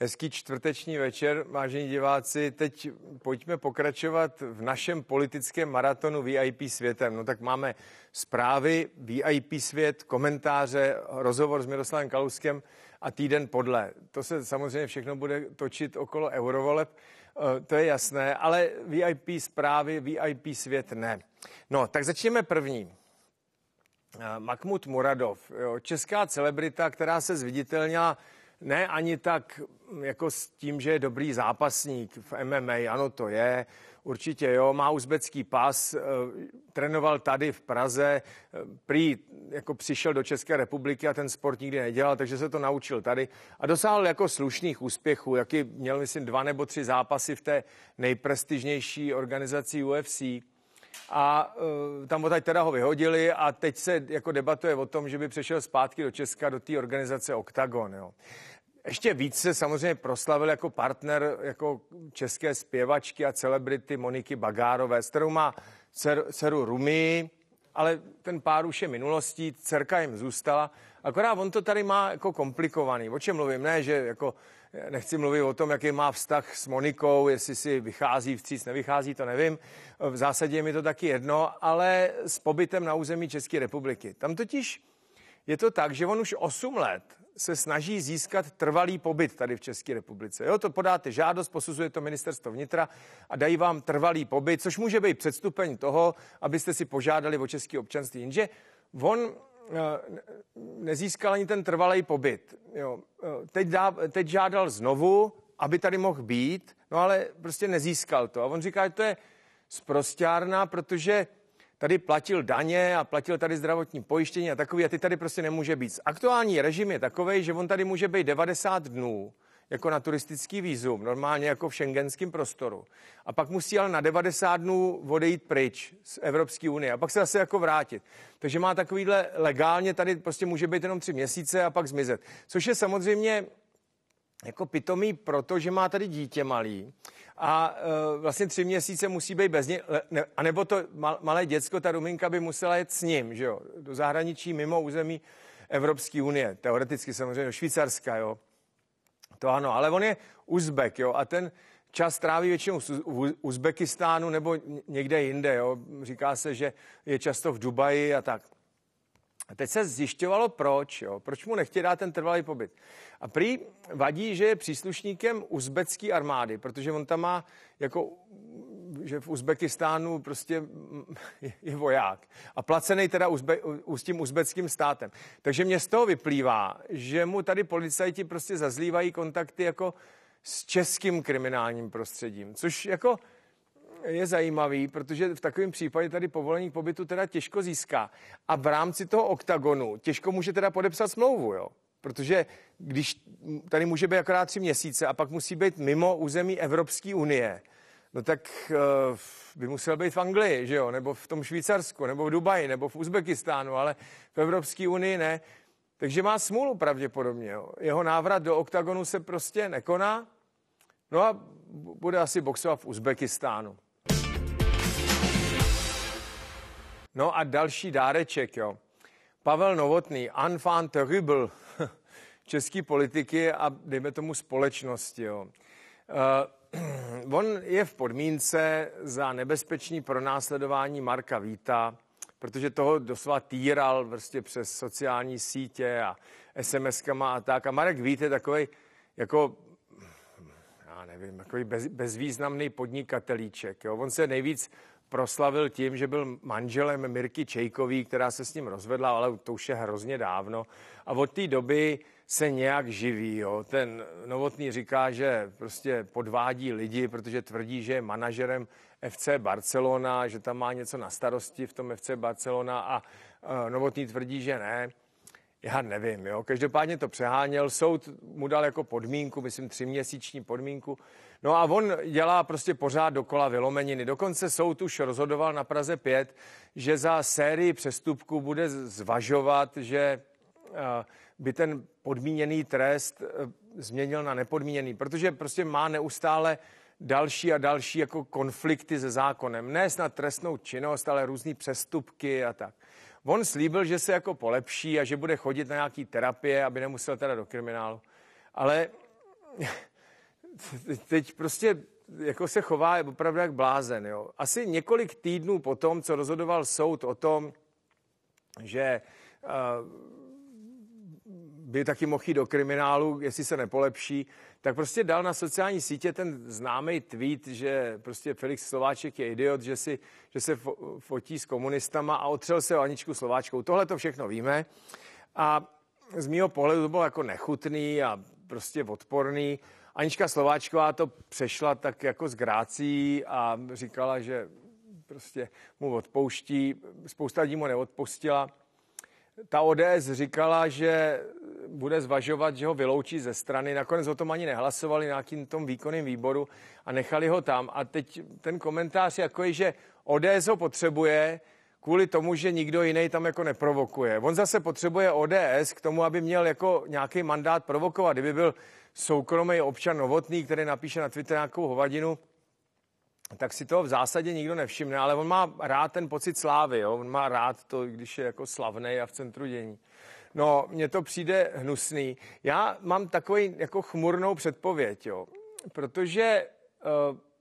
Hezký čtvrteční večer, vážení diváci. Teď pojďme pokračovat v našem politickém maratonu VIP světem. No tak máme zprávy, VIP svět, komentáře, rozhovor s Miroslavem Kaluskem a týden podle. To se samozřejmě všechno bude točit okolo eurovoleb, eh, to je jasné, ale VIP zprávy, VIP svět ne. No, tak začněme první. Eh, Makmut Muradov, jo, česká celebrita, která se zviditelnila ne ani tak mm, jako s tím, že je dobrý zápasník v MMA, ano to je, určitě jo, má uzbecký pas, eh, trénoval tady v Praze, eh, prý jako přišel do České republiky a ten sport nikdy nedělal, takže se to naučil tady a dosáhl jako slušných úspěchů, jaký měl myslím dva nebo tři zápasy v té nejprestižnější organizaci UFC a uh, tam odtaď teda ho vyhodili a teď se jako debatuje o tom, že by přešel zpátky do Česka, do té organizace Octagon. Jo. Ještě víc se samozřejmě proslavil jako partner jako české zpěvačky a celebrity Moniky Bagárové, s kterou má dceru Rumi, ale ten pár už je minulostí, dcerka jim zůstala. Akorát on to tady má jako komplikovaný. O čem mluvím? Ne, že jako eh, nechci mluvit o tom, jaký má vztah s Monikou, jestli si vychází vstříc, nevychází, to nevím. V zásadě je mi to taky jedno, ale s pobytem na území České republiky. Tam totiž je to tak, že on už 8 let se snaží získat trvalý pobyt tady v České republice. Jo, to podáte žádost, posuzuje to ministerstvo vnitra a dají vám trvalý pobyt, což může být předstupeň toho, abyste si požádali o český občanství. Jenže on Eh, nezískal ani ten trvalý pobyt. Jo. Eh, teď, dá, teď žádal znovu, aby tady mohl být, no ale prostě nezískal to. A on říká, že to je sprostárná, protože tady platil daně a platil tady zdravotní pojištění a takový a ty tady prostě nemůže být. Aktuální režim je takový, že on tady může být 90 dnů jako na turistický výzum, normálně jako v šengenském prostoru. A pak musí ale na 90 dnů odejít pryč z Evropské unie a pak se zase jako vrátit. Takže má takovýhle legálně tady prostě může být jenom tři měsíce a pak zmizet. Což je samozřejmě jako pitomý, že má tady dítě malý a e, vlastně tři měsíce musí být bez něj, ne, anebo to mal, malé děcko, ta ruminka by musela jet s ním, že jo, do zahraničí mimo území Evropské unie, teoreticky samozřejmě do Švýcarska, jo to ano, ale on je Uzbek, jo, a ten čas tráví většinou v Uzbekistánu nebo někde jinde, jo. Říká se, že je často v Dubaji a tak. A teď se zjišťovalo, proč, jo, proč mu nechtějí dát ten trvalý pobyt. A prý vadí, že je příslušníkem uzbecké armády, protože on tam má jako že v Uzbekistánu prostě je voják a placený teda uzbe, s tím uzbeckým státem. Takže mě z toho vyplývá, že mu tady policajti prostě zazlívají kontakty jako s českým kriminálním prostředím, což jako je zajímavý, protože v takovém případě tady povolení k pobytu teda těžko získá. A v rámci toho oktagonu těžko může teda podepsat smlouvu, jo? Protože když tady může být akorát tři měsíce a pak musí být mimo území Evropské unie, no tak uh, by musel být v Anglii, že jo, nebo v tom Švýcarsku, nebo v Dubaji, nebo v Uzbekistánu, ale v Evropské unii ne. Takže má smůlu pravděpodobně. Jo. Jeho návrat do oktagonu se prostě nekoná. No a bude asi boxovat v Uzbekistánu. No a další dáreček, jo. Pavel Novotný, enfant terrible český politiky a dejme tomu společnosti, jo. Uh, on je v podmínce za nebezpečný pronásledování Marka Víta, protože toho doslova týral prostě přes sociální sítě a sms a tak. A Marek Vít je takový jako já nevím, takový bez, bezvýznamný podnikatelíček. Jo. On se nejvíc proslavil tím, že byl manželem Mirky Čejkový, která se s ním rozvedla, ale to už je hrozně dávno. A od té doby se nějak živí. Jo. Ten Novotný říká, že prostě podvádí lidi, protože tvrdí, že je manažerem FC Barcelona, že tam má něco na starosti v tom FC Barcelona a e, Novotný tvrdí, že ne. Já nevím, jo. Každopádně to přeháněl. Soud mu dal jako podmínku, myslím, třiměsíční podmínku. No a on dělá prostě pořád dokola vylomeniny. Dokonce soud už rozhodoval na Praze 5, že za sérii přestupků bude zvažovat, že by ten podmíněný trest e, změnil na nepodmíněný, protože prostě má neustále další a další jako konflikty se zákonem. Ne snad trestnou činnost, ale různé přestupky a tak. On slíbil, že se jako polepší a že bude chodit na nějaký terapie, aby nemusel teda do kriminálu. Ale teď prostě jako se chová opravdu jak blázen. Jo. Asi několik týdnů po tom, co rozhodoval soud o tom, že uh, by taky mohl jít do kriminálu, jestli se nepolepší, tak prostě dal na sociální sítě ten známý tweet, že prostě Felix Slováček je idiot, že, si, že se fo- fotí s komunistama a otřel se o Aničku Slováčkou. Tohle to všechno víme a z mýho pohledu to bylo jako nechutný a prostě odporný. Anička Slováčková to přešla tak jako s grácí a říkala, že prostě mu odpouští. Spousta lidí mu neodpustila ta ODS říkala, že bude zvažovat, že ho vyloučí ze strany. Nakonec o tom ani nehlasovali na nějakým tom výkonným výboru a nechali ho tam. A teď ten komentář jako je, že ODS ho potřebuje kvůli tomu, že nikdo jiný tam jako neprovokuje. On zase potřebuje ODS k tomu, aby měl jako nějaký mandát provokovat. Kdyby byl soukromý občan novotný, který napíše na Twitter nějakou hovadinu, tak si toho v zásadě nikdo nevšimne, ale on má rád ten pocit slávy, jo? on má rád to, když je jako slavný a v centru dění. No, mně to přijde hnusný. Já mám takový jako chmurnou předpověď, jo? protože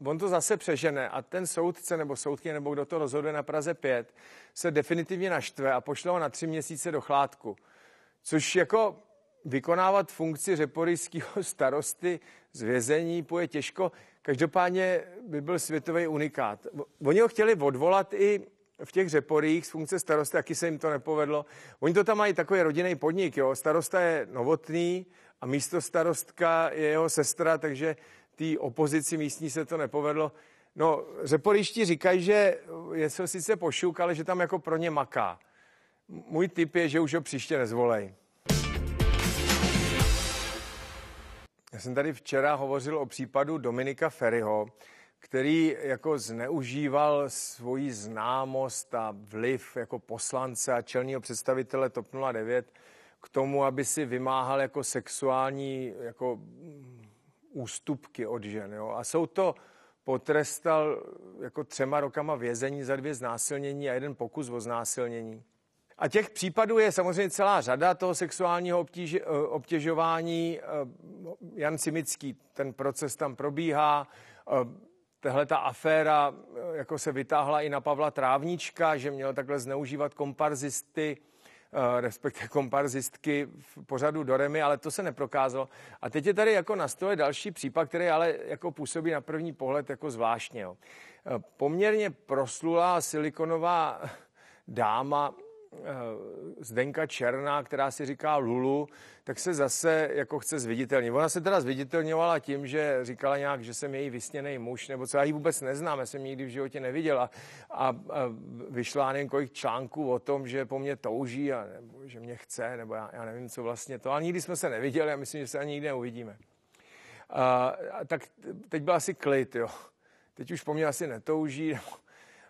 uh, on to zase přežene a ten soudce nebo soudkyně nebo kdo to rozhoduje na Praze 5 se definitivně naštve a pošle ho na tři měsíce do chládku. Což jako vykonávat funkci řeporyjského starosty z vězení půjde těžko. Každopádně by byl světový unikát. Oni ho chtěli odvolat i v těch řeporích z funkce starosty, taky se jim to nepovedlo. Oni to tam mají takový rodinný podnik, jo. Starosta je novotný a místo starostka je jeho sestra, takže té opozici místní se to nepovedlo. No, řeporišti říkají, že je se sice pošuk, ale že tam jako pro ně maká. Můj tip je, že už ho příště nezvolej. Já jsem tady včera hovořil o případu Dominika Ferryho, který jako zneužíval svoji známost a vliv jako poslance a čelního představitele TOP 09 k tomu, aby si vymáhal jako sexuální jako mm, ústupky od žen. Jo? A jsou to potrestal jako třema rokama vězení za dvě znásilnění a jeden pokus o znásilnění. A těch případů je samozřejmě celá řada toho sexuálního obtíž, eh, obtěžování. Eh, Jan Simický, ten proces tam probíhá. Eh, Tehle ta aféra jako se vytáhla i na Pavla Trávnička, že měl takhle zneužívat komparzisty, respektive komparzistky v pořadu remy, ale to se neprokázalo. A teď je tady jako na stole další případ, který ale jako působí na první pohled jako zvláštně. Poměrně proslulá silikonová dáma Eh, Zdenka Černá, která si říká Lulu, tak se zase jako chce zviditelnit. Ona se teda zviditelňovala tím, že říkala nějak, že jsem její vysněný muž, nebo co já ji vůbec neznám, já jsem ji nikdy v životě neviděla, a, a, a vyšla nevím kolik článků o tom, že po mně touží a nebo že mě chce, nebo já, já nevím, co vlastně to. Ale nikdy jsme se neviděli a myslím, že se ani nikdy neuvidíme. A, eh, a tak teď byl asi klid, jo. Teď už po mně asi netouží, nebo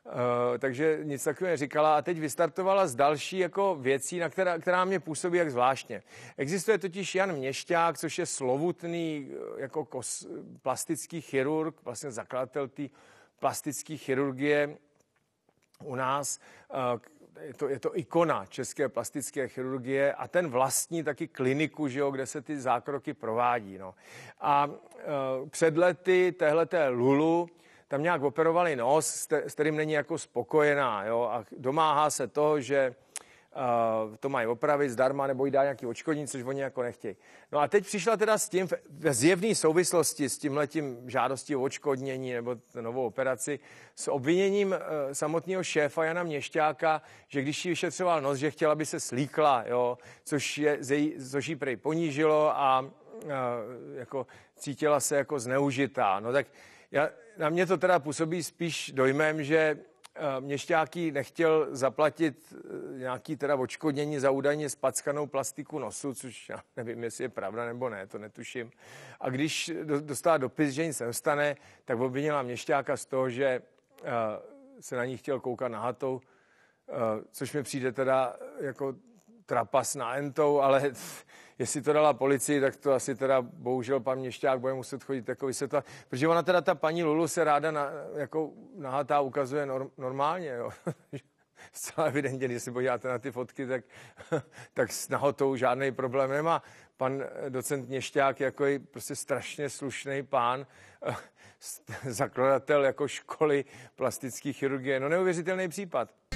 Eh, takže nic takového neříkala a teď vystartovala s další jako věcí, na která, která mě působí jak zvláštně. Existuje totiž Jan Měšťák, což je slovutný eh, jako kos, plastický chirurg, vlastně zakladatel té plastické chirurgie u nás. Eh, je to, je to ikona české plastické chirurgie a ten vlastní taky kliniku, že jo, kde se ty zákroky provádí. No. A e, před lety téhleté Lulu, tam nějak operovali nos, s kterým není jako spokojená, jo, a domáhá se toho, že Uh, to mají opravit zdarma nebo jí dá nějaký očkodní, což oni jako nechtějí. No a teď přišla teda s tím ve zjevné souvislosti s tímhletím žádostí o očkodnění nebo novou operaci s obviněním uh, samotného šéfa Jana Měšťáka, že když jí vyšetřoval nos, že chtěla, aby se slíkla, jo, což, je, což jí prej ponížilo a uh, jako cítila se jako zneužitá. No tak já, na mě to teda působí spíš dojmem, že eh, měšťáky nechtěl zaplatit eh, nějaký teda očkodnění za údajně spackanou plastiku nosu, což já nevím, jestli je pravda nebo ne, to netuším. A když dostala dopis, že nic nestane, tak obvinila měšťáka z toho, že eh, se na ní chtěl koukat nahatou, což mi přijde teda jako trapas na entou, ale jestli to dala policii, tak to asi teda bohužel pan Měšťák bude muset chodit jako vysvětlovat. Protože ona teda, ta paní Lulu se ráda na, jako nahatá ukazuje norm, normálně, jo. Zcela evidentně, když se podíváte na ty fotky, tak, tak s nahotou žádný problém nemá. Pan docent Měšťák jako je prostě strašně slušný pán, zakladatel jako školy plastických chirurgie. No neuvěřitelný případ.